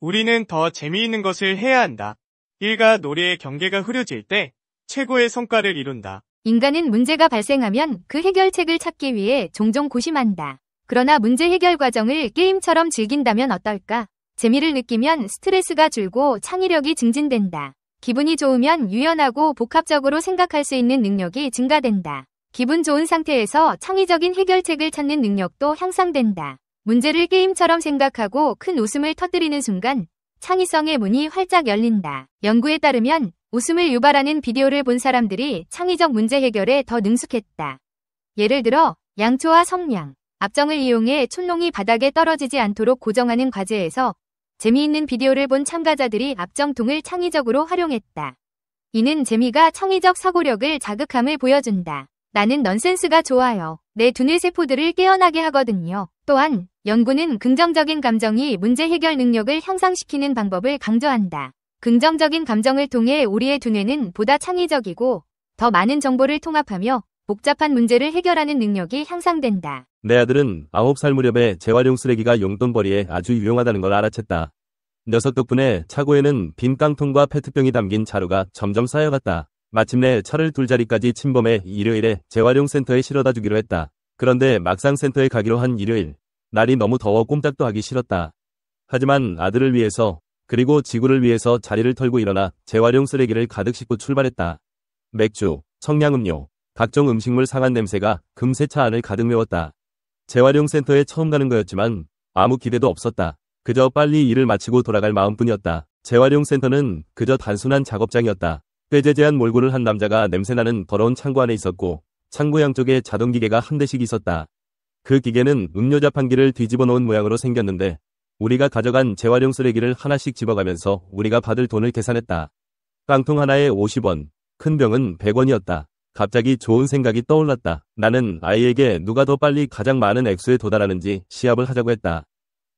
우리는 더 재미있는 것을 해야 한다. 일과 노래의 경계가 흐려질 때 최고의 성과를 이룬다. 인간은 문제가 발생하면 그 해결책을 찾기 위해 종종 고심한다. 그러나 문제 해결 과정을 게임처럼 즐긴다면 어떨까? 재미를 느끼면 스트레스가 줄고 창의력이 증진된다. 기분이 좋으면 유연하고 복합적으로 생각할 수 있는 능력이 증가된다. 기분 좋은 상태에서 창의적인 해결책을 찾는 능력도 향상된다. 문제를 게임처럼 생각하고 큰 웃음을 터뜨리는 순간 창의성의 문이 활짝 열린다. 연구에 따르면 웃음을 유발하는 비디오를 본 사람들이 창의적 문제 해결에 더 능숙했다. 예를 들어 양초와 성냥, 압정을 이용해 촌농이 바닥에 떨어지지 않도록 고정하는 과제에서 재미있는 비디오를 본 참가자들이 압정통을 창의적으로 활용했다. 이는 재미가 창의적 사고력을 자극함을 보여준다. 나는 넌센스가 좋아요. 내 두뇌 세포들을 깨어나게 하거든요. 또한 연구는 긍정적인 감정이 문제 해결 능력을 향상시키는 방법을 강조한다. 긍정적인 감정을 통해 우리의 두뇌는 보다 창의적이고 더 많은 정보를 통합하며 복잡한 문제를 해결하는 능력이 향상된다. 내 아들은 9살 무렵에 재활용 쓰레기가 용돈벌이에 아주 유용하다는 걸 알아챘다. 녀석 덕분에 차고에는 빈 깡통과 페트병이 담긴 자루가 점점 쌓여갔다. 마침내 차를 둘자리까지 침범해 일요일에 재활용센터에 실어다 주기로 했다. 그런데 막상 센터에 가기로 한 일요일, 날이 너무 더워 꼼짝도 하기 싫었다. 하지만 아들을 위해서 그리고 지구를 위해서 자리를 털고 일어나 재활용 쓰레기를 가득 싣고 출발했다. 맥주, 청량음료, 각종 음식물 상한 냄새가 금세 차 안을 가득 메웠다. 재활용 센터에 처음 가는 거였지만 아무 기대도 없었다. 그저 빨리 일을 마치고 돌아갈 마음뿐이었다. 재활용 센터는 그저 단순한 작업장이었다. 빼재재한 몰골을 한 남자가 냄새나는 더러운 창고 안에 있었고 창고 양쪽에 자동기계가 한 대씩 있었다. 그 기계는 음료 자판기를 뒤집어 놓은 모양으로 생겼는데 우리가 가져간 재활용 쓰레기를 하나씩 집어가면서 우리가 받을 돈을 계산했다. 깡통 하나에 50원, 큰 병은 100원이었다. 갑자기 좋은 생각이 떠올랐다. 나는 아이에게 누가 더 빨리 가장 많은 액수에 도달하는지 시합을 하자고 했다.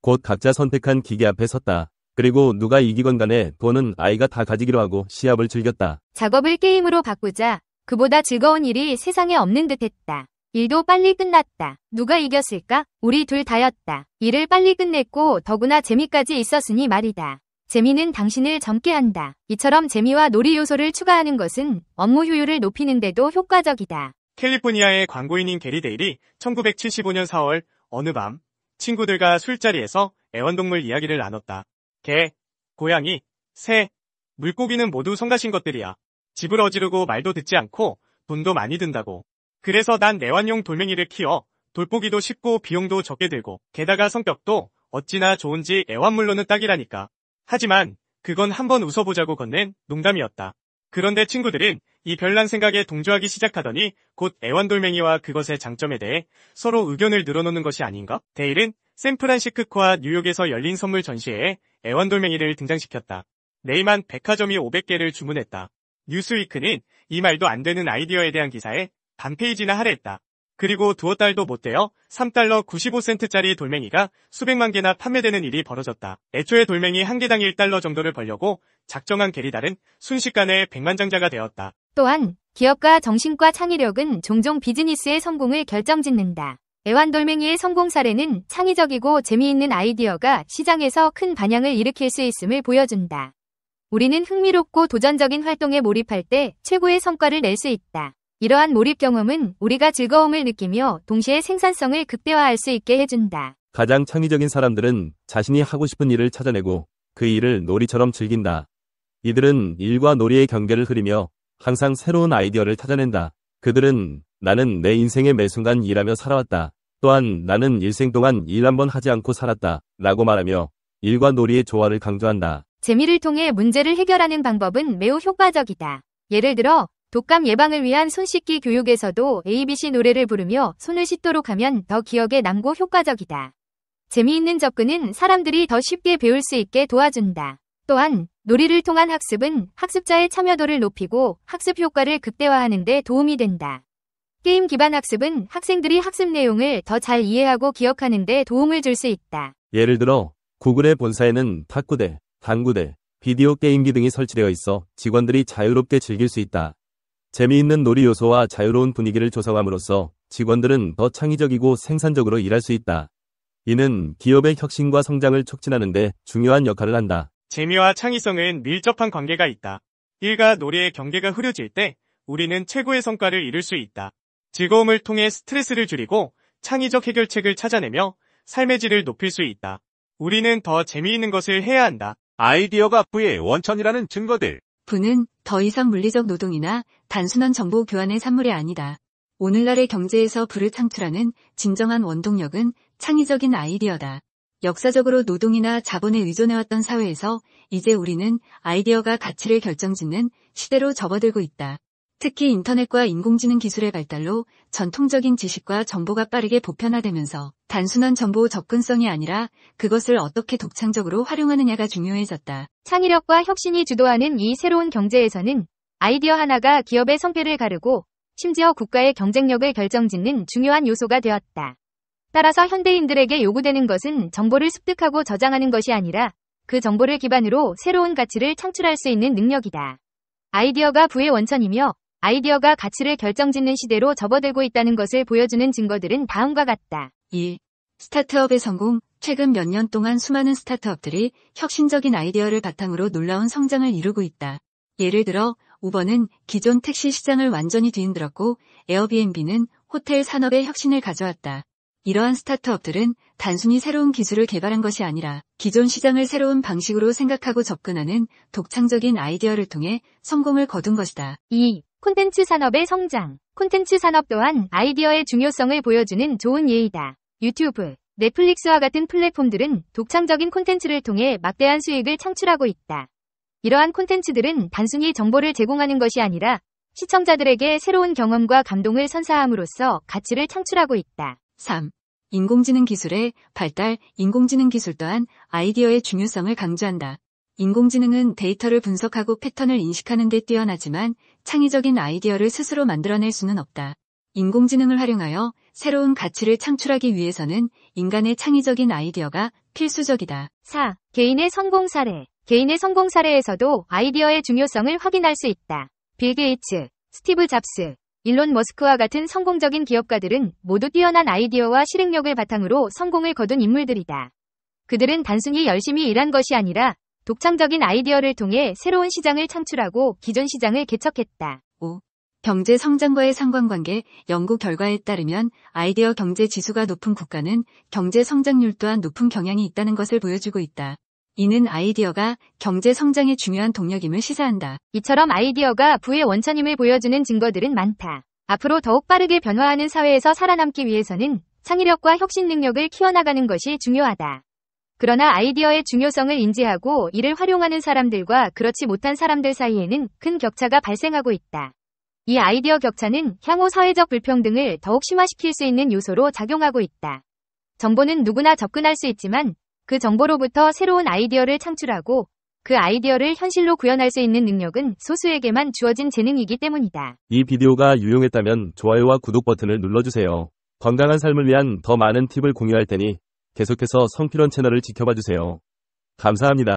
곧 각자 선택한 기계 앞에 섰다. 그리고 누가 이기건 간에 돈은 아이가 다 가지기로 하고 시합을 즐겼다. 작업을 게임으로 바꾸자 그보다 즐거운 일이 세상에 없는 듯했다. 일도 빨리 끝났다. 누가 이겼을까? 우리 둘 다였다. 일을 빨리 끝냈고 더구나 재미까지 있었으니 말이다. 재미는 당신을 젊게 한다. 이처럼 재미와 놀이 요소를 추가하는 것은 업무 효율을 높이는데도 효과적이다. 캘리포니아의 광고인인 게리데일이 1975년 4월 어느 밤 친구들과 술자리에서 애완동물 이야기를 나눴다. 개, 고양이, 새, 물고기는 모두 성가신 것들이야. 집을 어지르고 말도 듣지 않고 돈도 많이 든다고. 그래서 난 내완용 돌멩이를 키워 돌보기도 쉽고 비용도 적게 들고 게다가 성격도 어찌나 좋은지 애완물로는 딱이라니까. 하지만 그건 한번 웃어보자고 건넨 농담이었다. 그런데 친구들은 이 별난 생각에 동조하기 시작하더니 곧 애완돌멩이와 그것의 장점에 대해 서로 의견을 늘어놓는 것이 아닌가? 데일은 샌프란시스코와 뉴욕에서 열린 선물 전시회에 애완돌멩이를 등장시켰다. 네이만 백화점이 500개를 주문했다. 뉴스위크는 이 말도 안 되는 아이디어에 대한 기사에 반페이지나 할애했다. 그리고 두어 달도 못 되어 3달러 95센트짜리 돌멩이가 수백만 개나 판매되는 일이 벌어졌다. 애초에 돌멩이 한 개당 1달러 정도를 벌려고 작정한 게리달은 순식간에 100만 장자가 되었다. 또한 기업과 정신과 창의력은 종종 비즈니스의 성공을 결정짓는다. 애완돌멩이의 성공 사례는 창의적이고 재미있는 아이디어가 시장에서 큰 반향을 일으킬 수 있음을 보여준다. 우리는 흥미롭고 도전적인 활동에 몰입할 때 최고의 성과를 낼 수 있다. 이러한 몰입 경험은 우리가 즐거움을 느끼며 동시에 생산성을 극대화할 수 있게 해준다. 가장 창의적인 사람들은 자신이 하고 싶은 일을 찾아내고 그 일을 놀이처럼 즐긴다. 이들은 일과 놀이의 경계를 흐리며 항상 새로운 아이디어를 찾아낸다. 그들은 나는 내 인생의 매 순간 일하며 살아왔다. 또한 나는 일생 동안 일 한번 하지 않고 살았다. 라고 말하며 일과 놀이의 조화를 강조한다. 재미를 통해 문제를 해결하는 방법은 매우 효과적이다. 예를 들어 독감 예방을 위한 손 씻기 교육에서도 ABC 노래를 부르며 손을 씻도록 하면 더 기억에 남고 효과적이다. 재미있는 접근은 사람들이 더 쉽게 배울 수 있게 도와준다. 또한 놀이를 통한 학습은 학습자의 참여도를 높이고 학습 효과를 극대화하는 데 도움이 된다. 게임 기반 학습은 학생들이 학습 내용을 더 잘 이해하고 기억하는 데 도움을 줄 수 있다. 예를 들어 구글의 본사에는 탁구대, 당구대, 비디오 게임기 등이 설치되어 있어 직원들이 자유롭게 즐길 수 있다. 재미있는 놀이 요소와 자유로운 분위기를 조성함으로써 직원들은 더 창의적이고 생산적으로 일할 수 있다. 이는 기업의 혁신과 성장을 촉진하는 데 중요한 역할을 한다. 재미와 창의성은 밀접한 관계가 있다. 일과 놀이의 경계가 흐려질 때 우리는 최고의 성과를 이룰 수 있다. 즐거움을 통해 스트레스를 줄이고 창의적 해결책을 찾아내며 삶의 질을 높일 수 있다. 우리는 더 재미있는 것을 해야 한다. 아이디어가 부의 원천이라는 증거들. 부는 더 이상 물리적 노동이나 단순한 정보 교환의 산물이 아니다. 오늘날의 경제에서 부를 창출하는 진정한 원동력은 창의적인 아이디어다. 역사적으로 노동이나 자본에 의존해왔던 사회에서 이제 우리는 아이디어가 가치를 결정짓는 시대로 접어들고 있다. 특히 인터넷과 인공지능 기술의 발달로 전통적인 지식과 정보가 빠르게 보편화되면서 단순한 정보 접근성이 아니라 그것을 어떻게 독창적으로 활용하느냐가 중요해졌다. 창의력과 혁신이 주도하는 이 새로운 경제에서는 아이디어 하나가 기업의 성패를 가르고 심지어 국가의 경쟁력을 결정짓는 중요한 요소가 되었다. 따라서 현대인들에게 요구되는 것은 정보를 습득하고 저장하는 것이 아니라 그 정보를 기반으로 새로운 가치를 창출할 수 있는 능력이다. 아이디어가 부의 원천이며 아이디어가 가치를 결정짓는 시대로 접어들고 있다는 것을 보여주는 증거들은 다음과 같다. 1. 스타트업의 성공, 최근 몇 년 동안 수많은 스타트업들이 혁신적인 아이디어를 바탕으로 놀라운 성장을 이루고 있다. 예를 들어, 우버는 기존 택시 시장을 완전히 뒤흔들었고, 에어비앤비는 호텔 산업의 혁신을 가져왔다. 이러한 스타트업들은 단순히 새로운 기술을 개발한 것이 아니라 기존 시장을 새로운 방식으로 생각하고 접근하는 독창적인 아이디어를 통해 성공을 거둔 것이다. 2. 콘텐츠 산업의 성장. 콘텐츠 산업 또한 아이디어의 중요성을 보여주는 좋은 예이다. 유튜브, 넷플릭스와 같은 플랫폼들은 독창적인 콘텐츠를 통해 막대한 수익을 창출하고 있다. 이러한 콘텐츠들은 단순히 정보를 제공하는 것이 아니라 시청자들에게 새로운 경험과 감동을 선사함으로써 가치를 창출하고 있다. 3. 인공지능 기술의 발달, 인공지능 기술 또한 아이디어의 중요성을 강조한다. 인공지능은 데이터를 분석하고 패턴을 인식하는 데 뛰어나지만 창의적인 아이디어를 스스로 만들어낼 수는 없다. 인공지능을 활용하여 새로운 가치를 창출하기 위해서는 인간의 창의적인 아이디어가 필수적이다. 4. 개인의 성공 사례. 개인의 성공 사례에서도 아이디어의 중요성을 확인할 수 있다. 빌 게이츠, 스티브 잡스, 일론 머스크와 같은 성공적인 기업가들은 모두 뛰어난 아이디어와 실행력을 바탕으로 성공을 거둔 인물들이다. 그들은 단순히 열심히 일한 것이 아니라 독창적인 아이디어를 통해 새로운 시장을 창출하고 기존 시장을 개척했다. 5. 경제 성장과의 상관관계 연구 결과에 따르면 아이디어 경제 지수가 높은 국가는 경제 성장률 또한 높은 경향이 있다는 것을 보여주고 있다. 이는 아이디어가 경제 성장의 중요한 동력임을 시사한다. 이처럼 아이디어가 부의 원천임을 보여주는 증거들은 많다. 앞으로 더욱 빠르게 변화하는 사회에서 살아남기 위해서는 창의력과 혁신 능력을 키워나가는 것이 중요하다. 그러나 아이디어의 중요성을 인지하고 이를 활용하는 사람들과 그렇지 못한 사람들 사이에는 큰 격차가 발생하고 있다. 이 아이디어 격차는 향후 사회적 불평등을 더욱 심화시킬 수 있는 요소로 작용하고 있다. 정보는 누구나 접근할 수 있지만 그 정보로부터 새로운 아이디어를 창출하고 그 아이디어를 현실로 구현할 수 있는 능력은 소수에게만 주어진 재능이기 때문이다. 이 비디오가 유용했다면 좋아요와 구독 버튼을 눌러주세요. 건강한 삶을 위한 더 많은 팁을 공유할 테니 계속해서 성필원 채널을 지켜봐주세요. 감사합니다.